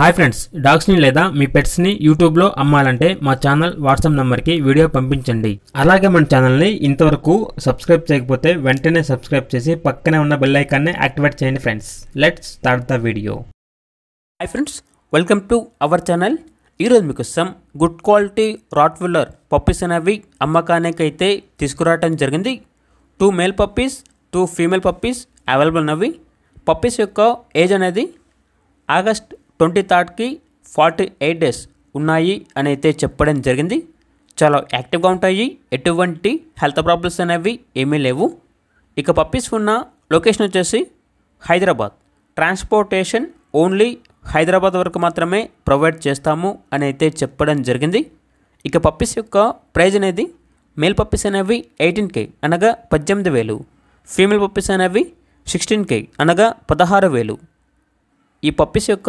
hi friends డాగ్స్ని లేదా మీ పెట్స్ని యూట్యూబ్లో అమ్మాలంటే మా ఛానల్ వాట్సాప్ నెంబర్కి వీడియో పంపించండి అలాగే మన ఛానల్ని ఇంతవరకు సబ్స్క్రైబ్ చేయకపోతే వెంటనే సబ్స్క్రైబ్ చేసి పక్కనే ఉన్న బెల్ ఐకాన్ని యాక్టివేట్ చేయండి friends let's start the video hi friends welcome to our channel ఈరోజు మీకోసం గుడ్ క్వాలిటీ విల్లర్ పప్పీస్ అనేవి అమ్మకానికైతే తీసుకురావడం జరిగింది two male puppies two female puppies available అవి పప్పీస్ యొక్క ఏజ్ అనేది ఆగస్ట్ ట్వంటీ థర్డ్కి ఫార్టీ ఎయిట్ డేస్ ఉన్నాయి అని అయితే చెప్పడం జరిగింది చాలా యాక్టివ్గా ఉంటాయి ఎటువంటి హెల్త్ ప్రాబ్లమ్స్ అనేవి ఏమీ లేవు ఇక పప్పీస్ ఉన్న లొకేషన్ వచ్చేసి హైదరాబాద్ ట్రాన్స్పోర్టేషన్ ఓన్లీ హైదరాబాద్ వరకు మాత్రమే ప్రొవైడ్ చేస్తాము అని అయితే చెప్పడం జరిగింది ఇక పప్పీస్ యొక్క ప్రైజ్ అనేది మేల్ పప్పీస్ అనేవి ఎయిటీన్ కే అనగా పద్దెనిమిది వేలు ఫీమేల్ పప్పీస్ అనేవి సిక్స్టీన్ కే అనగా పదహారు వేలు ఈ పప్పీస్ యొక్క